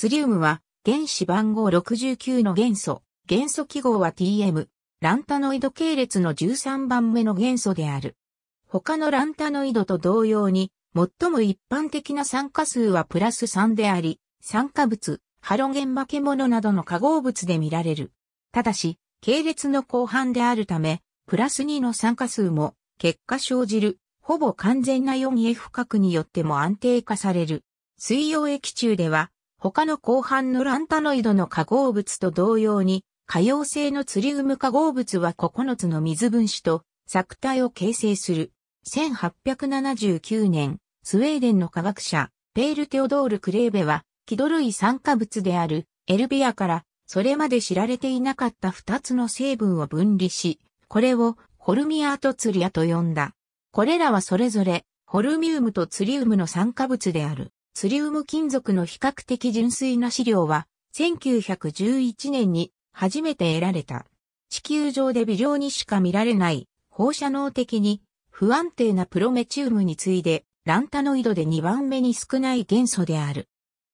ツリウムは原子番号69の元素、元素記号は TM、ランタノイド系列の13番目の元素である。他のランタノイドと同様に、最も一般的な酸化数はプラス3であり、酸化物、ハロゲン化け物などの化合物で見られる。ただし、系列の後半であるため、プラス2の酸化数も、結果生じる、ほぼ完全な 4F 核によっても安定化される。水溶液中では、他の後半のランタノイドの化合物と同様に、可溶性のツリウム化合物は9つの水分子と作体を形成する。1879年、スウェーデンの科学者、ペール・テオドール・クレーベは、気土類酸化物であるエルビアから、それまで知られていなかった2つの成分を分離し、これをホルミアートツリアと呼んだ。これらはそれぞれ、ホルミウムとツリウムの酸化物である。スリウム金属の比較的純粋な資料は、1911年に初めて得られた。地球上で微量にしか見られない放射能的に不安定なプロメチウムに次いでランタノイドで2番目に少ない元素である。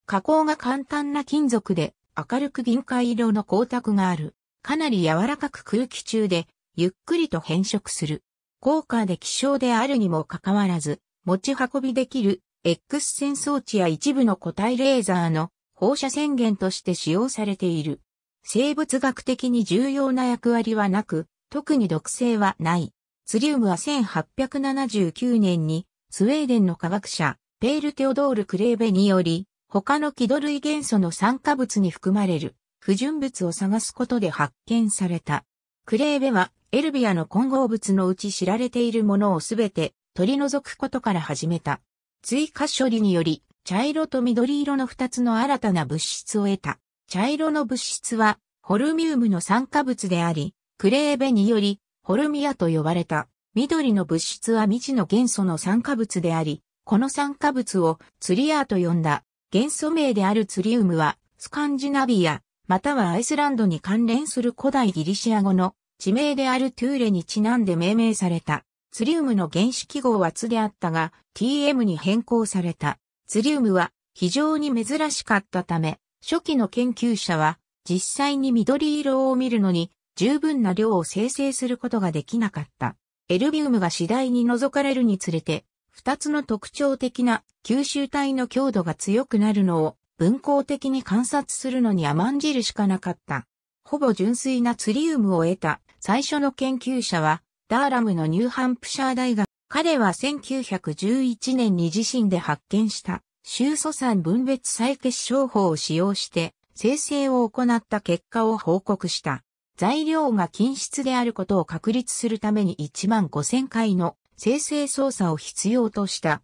加工が簡単な金属で明るく銀灰色の光沢がある。かなり柔らかく空気中でゆっくりと変色する。高価で希少であるにもかかわらず持ち運びできる X 線装置や一部の固体レーザーの放射線源として使用されている。生物学的に重要な役割はなく、特に毒性はない。ツリウムは1879年にスウェーデンの科学者ペール・テオドール・クレーベにより、他の気土類元素の酸化物に含まれる不純物を探すことで発見された。クレーベはエルビアの混合物のうち知られているものをすべて取り除くことから始めた。追加処理により、茶色と緑色の2つの新たな物質を得た。茶色の物質は、ホルミウムの酸化物であり、クレーベにより、ホルミアと呼ばれた。緑の物質は未知の元素の酸化物であり、この酸化物をツリアーと呼んだ。元素名であるツリウムは、スカンジナビア、またはアイスランドに関連する古代ギリシア語の地名であるトゥーレにちなんで命名された。ツリウムの原子記号はツであったが、TM に変更された。ツリウムは非常に珍しかったため、初期の研究者は実際に緑色を見るのに十分な量を生成することができなかった。エルビウムが次第に覗かれるにつれて、二つの特徴的な吸収体の強度が強くなるのを文光的に観察するのに甘んじるしかなかった。ほぼ純粋なツリウムを得た最初の研究者はダーラムのニューハンプシャー大学。彼は1911年に自身で発見した、臭素酸分別再結晶法を使用して、生成を行った結果を報告した。材料が均質であることを確立するために1万5000回の生成操作を必要とした。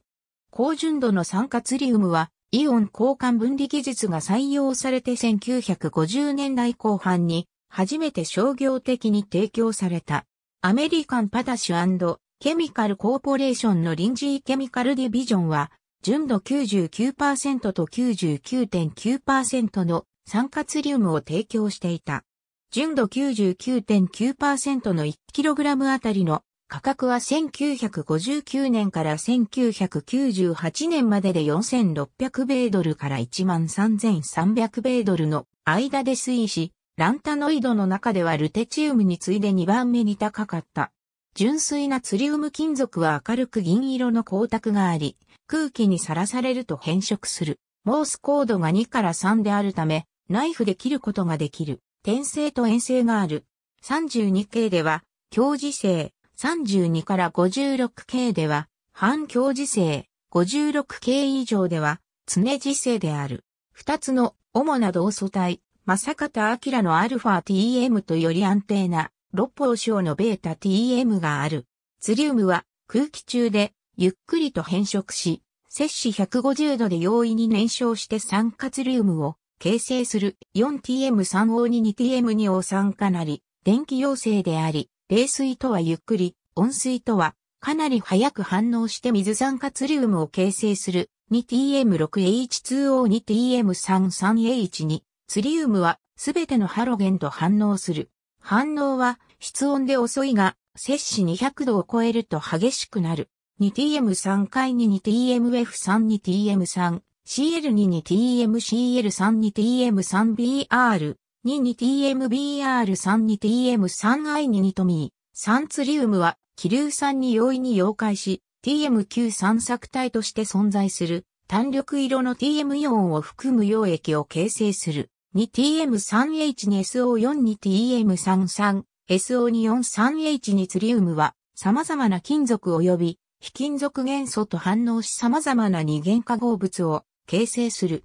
高純度の酸化ツリウムは、イオン交換分離技術が採用されて1950年代後半に、初めて商業的に提供された。アメリカンパタッシュケミカルコーポレーションの臨時ケミカルディビジョンは、純度99%と99.9%の酸化ツリウムを提供していた。純度99.9%の 1kg あたりの価格は1959年から1998年までで4600米ドルから13300米ドルの間で推移し、ランタノイドの中ではルテチウムに次いで2番目に高かった。純粋なツリウム金属は明るく銀色の光沢があり、空気にさらされると変色する。モースコードが2から3であるため、ナイフで切ることができる。転生と遠征がある。32系では、強磁性。32から56系では、反強磁性。56系以上では、常磁性である。2つの主な同素体、正方明の α-TM とより安定な、六方章の β-TM がある。ツリウムは空気中でゆっくりと変色し、摂氏150度で容易に燃焼して酸化ツリウムを形成する 4TM3O2-2TM2O 酸化なり、電気陽性であり、冷水とはゆっくり、温水とはかなり早く反応して水酸化ツリウムを形成する 2TM6H2O2TM33H2 ツリウムはすべてのハロゲンと反応する。反応は室温で遅いが、摂氏200度を超えると激しくなる。2TM3 回に 2TMF3 に TM3、CL2 に TMCL3 に TM3BR、2に TMBR3 に TM3I2 にとミー、3ツリウムは気流酸に容易に溶解し、TMQ 3作体として存在する、単緑色の TM イオンを含む溶液を形成する。2TM3H に SO4 に TM33、SO2 43H にツリウムは様々な金属及び非金属元素と反応し様々な二元化合物を形成する。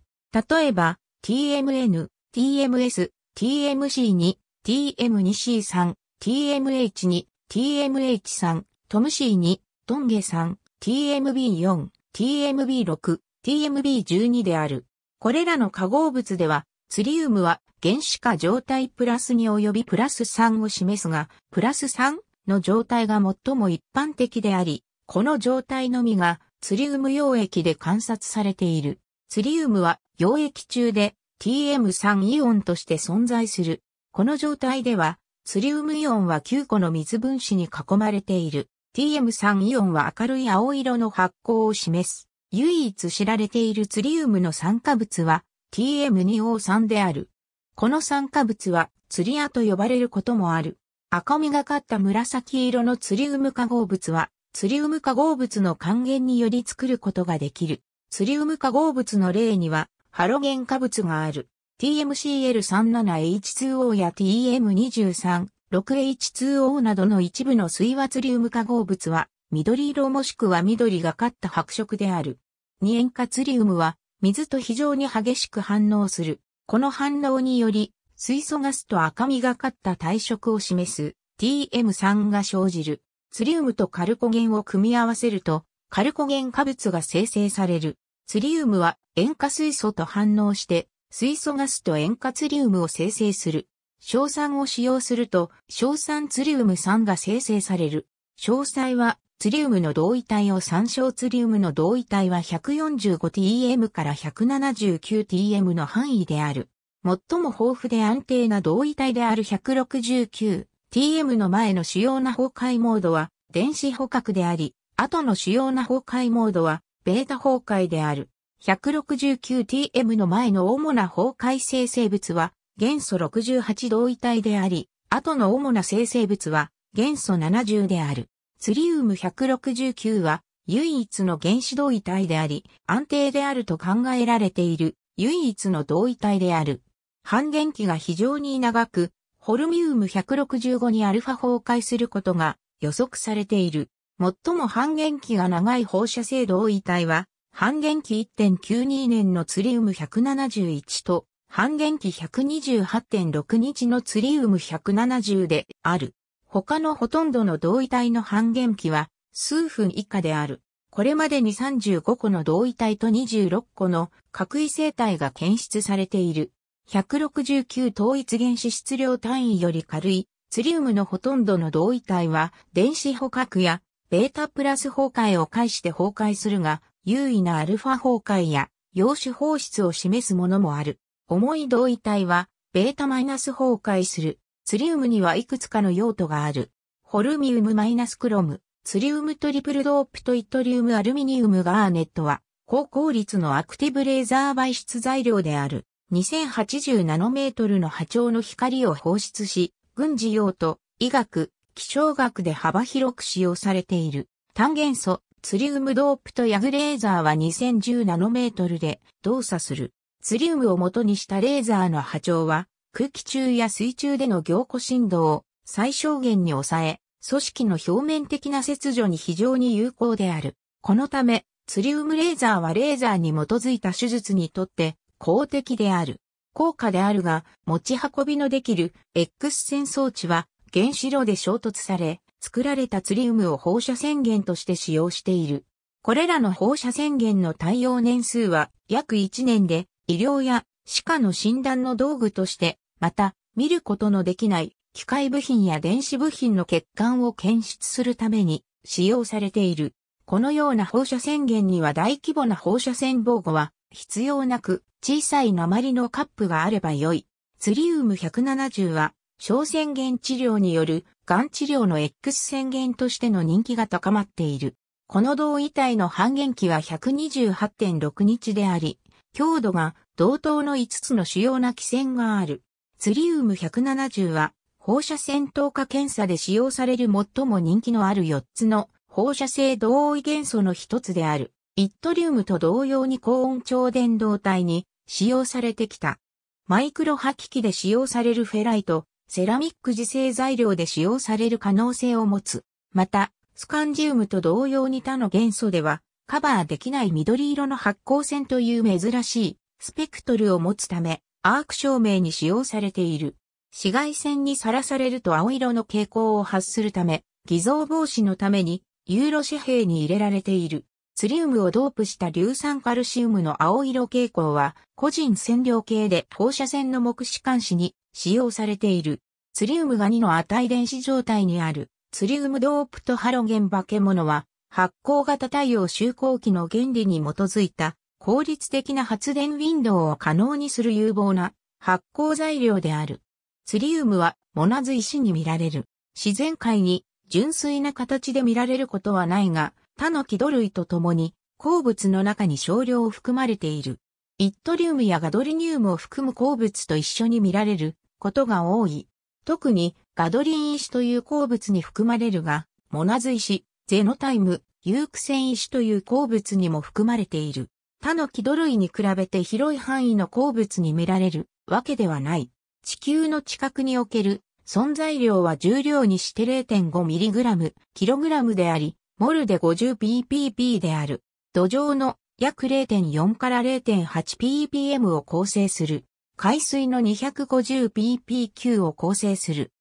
例えば TMN、TMS、TMC2、TM2C3、TMH2、TMH3、トム C2、トンゲ3、TMB4、TMB6、TMB12 である。これらの化合物ではツリウムは原子化状態プラス2及びプラス3を示すが、プラス3の状態が最も一般的であり、この状態のみがツリウム溶液で観察されている。ツリウムは溶液中で TM3 イオンとして存在する。この状態では、ツリウムイオンは9個の水分子に囲まれている。TM3 イオンは明るい青色の発光を示す。唯一知られているツリウムの酸化物は TM2O3 である。この酸化物は釣りアと呼ばれることもある。赤みがかった紫色の釣りウム化合物は、釣りウム化合物の還元により作ることができる。釣りウム化合物の例には、ハロゲン化物がある。TMCl37H2O や TM236H2O などの一部の水和釣りウム化合物は、緑色もしくは緑がかった白色である。二塩化ツリウムは水と非常に激しく反応する。この反応により、水素ガスと赤みがかった体色を示す TM3 が生じる。ツリウムとカルコゲンを組み合わせると、カルコゲン化物が生成される。ツリウムは塩化水素と反応して、水素ガスと塩化ツリウムを生成する。硝酸を使用すると、硝酸ツリウム酸が生成される。詳細はツリウムの同位体を参照ツリウムの同位体は 145tm から 179tm の範囲である。最も豊富で安定な同位体である 169tm の前の主要な崩壊モードは電子捕獲であり、後の主要な崩壊モードはベータ崩壊である。169tm の前の主な崩壊生成物は元素68同位体であり、後の主な生成物は元素70である。ツリウム169は唯一の原子同位体であり、安定であると考えられている唯一の同位体である。半減期が非常に長く、ホルミウム165にアルファ崩壊することが予測されている。最も半減期が長い放射性同位体は、半減期1.92年のツリウム171と、半減期128.6日のツリウム170である。他のほとんどの同位体の半減期は数分以下である。これまでに35個の同位体と26個の核異性体が検出されている。169統一原子質量単位より軽いツリウムのほとんどの同位体は電子捕獲やベータプラス崩壊を介して崩壊するが、優位なアルファ崩壊や陽子放出を示すものもある。重い同位体はベータマイナス崩壊する。ツリウムにはいくつかの用途がある。ホルミウムマイナスクロム、ツリウムトリプルドープとイトリウムアルミニウムガーネットは、高効率のアクティブレーザー媒質材料である。2080ナノメートルの波長の光を放出し、軍事用途、医学、気象学で幅広く使用されている。単元素、ツリウムドープとヤグレーザーは2010ナノメートルで動作する。ツリウムを元にしたレーザーの波長は空気中や水中での凝固振動を最小限に抑え、組織の表面的な切除に非常に有効である。このため、ツリウムレーザーはレーザーに基づいた手術にとって公的である。効果であるが、持ち運びのできる X 線装置は原子炉で衝突され、作られたツリウムを放射線源として使用している。これらの放射線源の対応年数は約1年で医療や歯科の診断の道具としてまた、見ることのできない機械部品や電子部品の欠陥を検出するために使用されている。このような放射線源には大規模な放射線防護は必要なく小さい鉛のカップがあれば良い。ツリウム170は小線源治療によるがん治療の X 線源としての人気が高まっている。この同位体の半減期は128.6日であり、強度が同等の5つの主要な基線がある。ツリウム170は放射線透過検査で使用される最も人気のある4つの放射性同位元素の一つである。イットリウムと同様に高温超伝導体に使用されてきた。マイクロ破棄機で使用されるフェライト、セラミック自生材料で使用される可能性を持つ。また、スカンジウムと同様に他の元素では、カバーできない緑色の発光線という珍しいスペクトルを持つため、アーク照明に使用されている。紫外線にさらされると青色の傾向を発するため、偽造防止のためにユーロ紙幣に入れられている。ツリウムをドープした硫酸カルシウムの青色傾向は個人線量計で放射線の目視監視に使用されている。ツリウムが2の値電子状態にある。ツリウムドープとハロゲン化け物は発光型太陽周光器の原理に基づいた効率的な発電ウィンドウを可能にする有望な発光材料である。ツリウムはモナズ石に見られる。自然界に純粋な形で見られることはないが、他の木土類とともに鉱物の中に少量を含まれている。イットリウムやガドリニウムを含む鉱物と一緒に見られることが多い。特にガドリン石という鉱物に含まれるが、モナズ石、ゼノタイム、ユークセン石という鉱物にも含まれている。他の木土類に比べて広い範囲の鉱物に見られるわけではない。地球の地殻における存在量は重量にして 0.5mg、kg であり、モルで 50ppp である。土壌の約0.4から 0.8ppm を構成する。海水の 250ppq を構成する。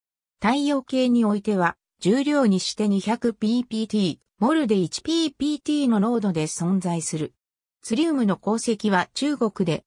太陽系においては、重量にして 200ppt、モルで 1ppt の濃度で存在する。ツリウムの鉱石は中国で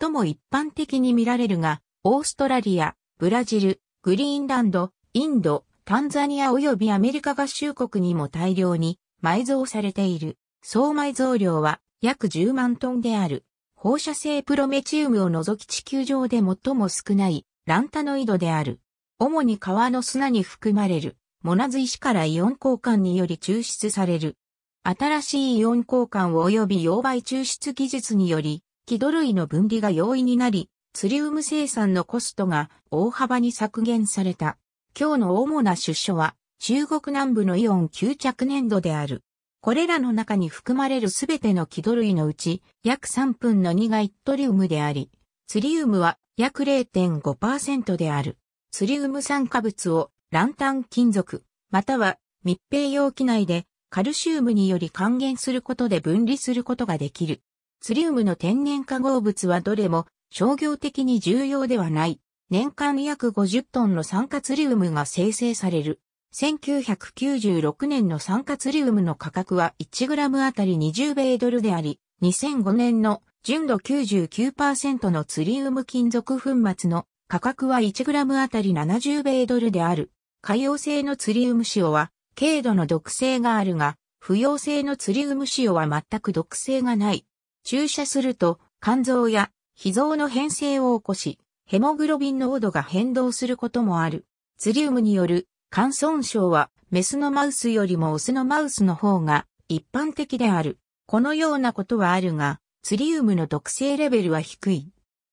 最も一般的に見られるが、オーストラリア、ブラジル、グリーンランド、インド、タンザニア及びアメリカ合衆国にも大量に埋蔵されている。総埋蔵量は約10万トンである。放射性プロメチウムを除き地球上で最も少ないランタノイドである。主に川の砂に含まれるモナズ石からイオン交換により抽出される新しいイオン交換及び溶媒抽出技術により、気土類の分離が容易になり、ツリウム生産のコストが大幅に削減された。今日の主な出所は、中国南部のイオン吸着粘土である。これらの中に含まれるすべての気土類のうち、約3分の2がイットリウムであり、ツリウムは約0.5%である。ツリウム酸化物をランタン金属、または密閉容器内でカルシウムにより還元することで分離することができる。ツリウムの天然化合物はどれも商業的に重要ではない。年間約50トンの酸化ツリウムが生成される。1996年の酸化ツリウムの価格は 1g あたり20米ドルであり、2005年の純度99%のツリウム金属粉末の価格は 1g あたり70米ドルである。海洋性のツリウム塩は程度の毒性があるが、不溶性のツリウム塩は全く毒性がない。注射すると肝臓や脾臓の変性を起こし、ヘモグロビン濃度が変動することもある。ツリウムによる肝損傷はメスのマウスよりもオスのマウスの方が一般的である。このようなことはあるが、ツリウムの毒性レベルは低い。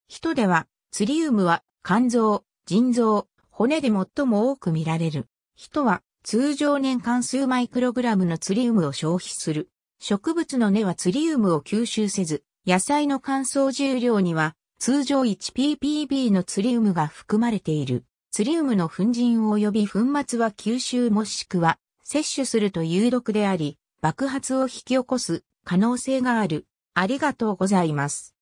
人では、ツリウムは肝臓、腎臓、骨で最も多く見られる。人は通常年間数マイクログラムのツリウムを消費する。植物の根はツリウムを吸収せず、野菜の乾燥重量には通常 1ppb のツリウムが含まれている。ツリウムの粉塵及び粉末は吸収もしくは摂取すると有毒であり、爆発を引き起こす可能性がある。ありがとうございます。